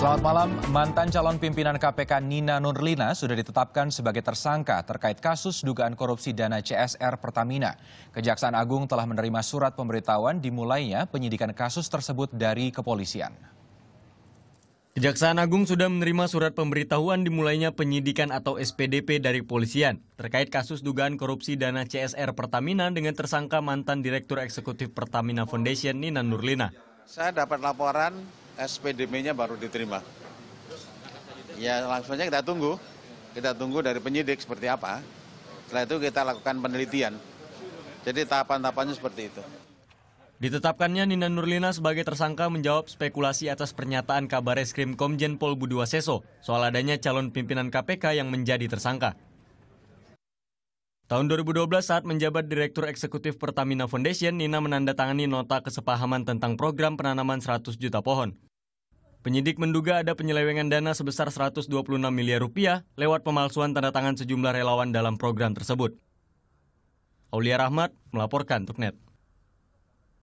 Selamat malam, mantan calon pimpinan KPK Nina Nurlina sudah ditetapkan sebagai tersangka terkait kasus dugaan korupsi dana CSR Pertamina. Kejaksaan Agung telah menerima surat pemberitahuan dimulainya penyidikan kasus tersebut dari kepolisian. Kejaksaan Agung sudah menerima surat pemberitahuan dimulainya penyidikan atau SPDP dari kepolisian terkait kasus dugaan korupsi dana CSR Pertamina dengan tersangka mantan Direktur Eksekutif Pertamina Foundation Nina Nurlina. Saya dapat laporan SPDP-nya baru diterima. Ya langsung saja kita tunggu, kita tunggu dari penyidik seperti apa. Setelah itu kita lakukan penelitian. Jadi tahapan-tahapannya seperti itu. Ditetapkannya Nina Nurlina sebagai tersangka menjawab spekulasi atas pernyataan kabar eskrim Komjen Pol Budi soal adanya calon pimpinan KPK yang menjadi tersangka. Tahun 2012 saat menjabat Direktur Eksekutif Pertamina Foundation, Nina menandatangani nota kesepahaman tentang program penanaman 100 juta pohon. Penyidik menduga ada penyelewengan dana sebesar 126 miliar rupiah lewat pemalsuan tanda tangan sejumlah relawan dalam program tersebut. Aulia Rahmat melaporkan untuk net.